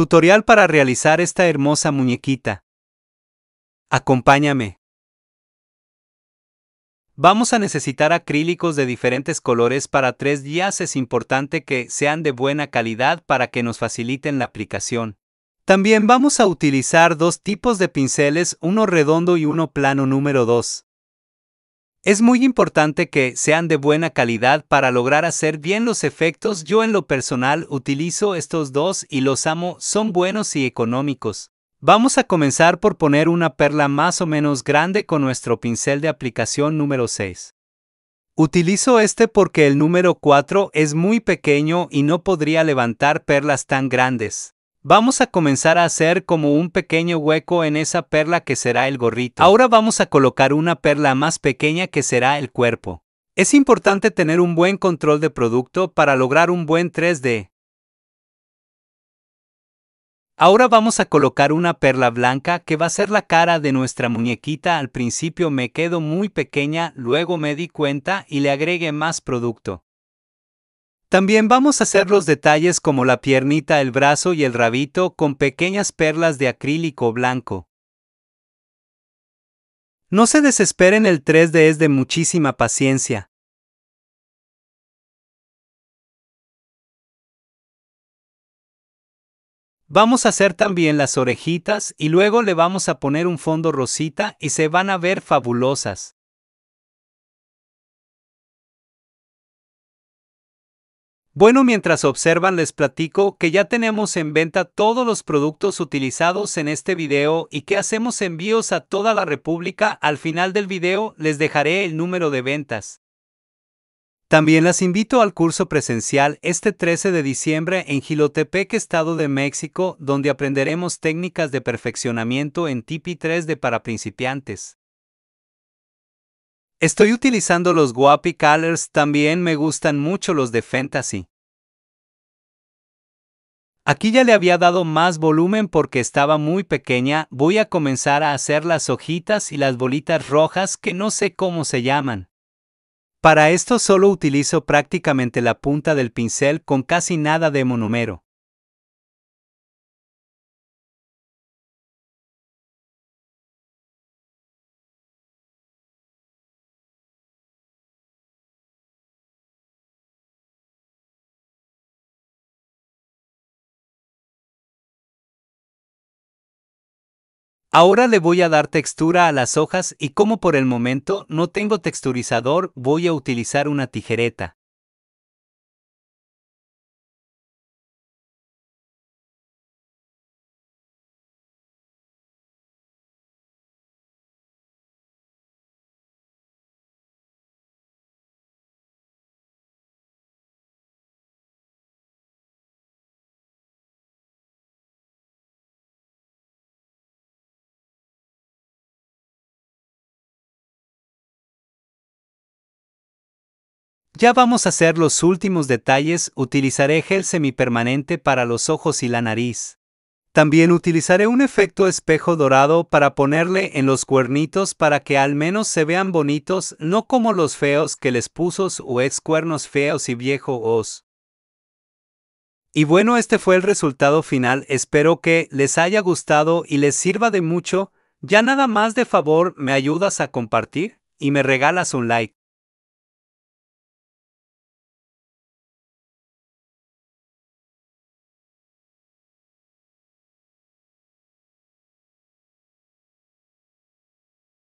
Tutorial para realizar esta hermosa muñequita. Acompáñame. Vamos a necesitar acrílicos de diferentes colores para tres días. Es importante que sean de buena calidad para que nos faciliten la aplicación. También vamos a utilizar dos tipos de pinceles, uno redondo y uno plano número 2. Es muy importante que sean de buena calidad para lograr hacer bien los efectos. Yo en lo personal utilizo estos dos y los amo, son buenos y económicos. Vamos a comenzar por poner una perla más o menos grande con nuestro pincel de aplicación número 6. Utilizo este porque el número 4 es muy pequeño y no podría levantar perlas tan grandes. Vamos a comenzar a hacer como un pequeño hueco en esa perla que será el gorrito. Ahora vamos a colocar una perla más pequeña que será el cuerpo. Es importante tener un buen control de producto para lograr un buen 3D. Ahora vamos a colocar una perla blanca que va a ser la cara de nuestra muñequita. Al principio me quedo muy pequeña, luego me di cuenta y le agregué más producto. También vamos a hacer los detalles como la piernita, el brazo y el rabito con pequeñas perlas de acrílico blanco. No se desesperen, el 3D es de muchísima paciencia. Vamos a hacer también las orejitas y luego le vamos a poner un fondo rosita y se van a ver fabulosas. Bueno, mientras observan les platico que ya tenemos en venta todos los productos utilizados en este video y que hacemos envíos a toda la República. Al final del video les dejaré el número de ventas. También las invito al curso presencial este 13 de diciembre en Gilotepec, Estado de México, donde aprenderemos técnicas de perfeccionamiento en tipi 3 de para principiantes. Estoy utilizando los Guapi Colors, también me gustan mucho los de Fantasy. Aquí ya le había dado más volumen porque estaba muy pequeña, voy a comenzar a hacer las hojitas y las bolitas rojas que no sé cómo se llaman. Para esto solo utilizo prácticamente la punta del pincel con casi nada de monomero. Ahora le voy a dar textura a las hojas y como por el momento no tengo texturizador voy a utilizar una tijereta. Ya vamos a hacer los últimos detalles, utilizaré gel semipermanente para los ojos y la nariz. También utilizaré un efecto espejo dorado para ponerle en los cuernitos para que al menos se vean bonitos, no como los feos que les puso o ex cuernos feos y viejo os. Y bueno, este fue el resultado final, espero que les haya gustado y les sirva de mucho, ya nada más de favor me ayudas a compartir y me regalas un like.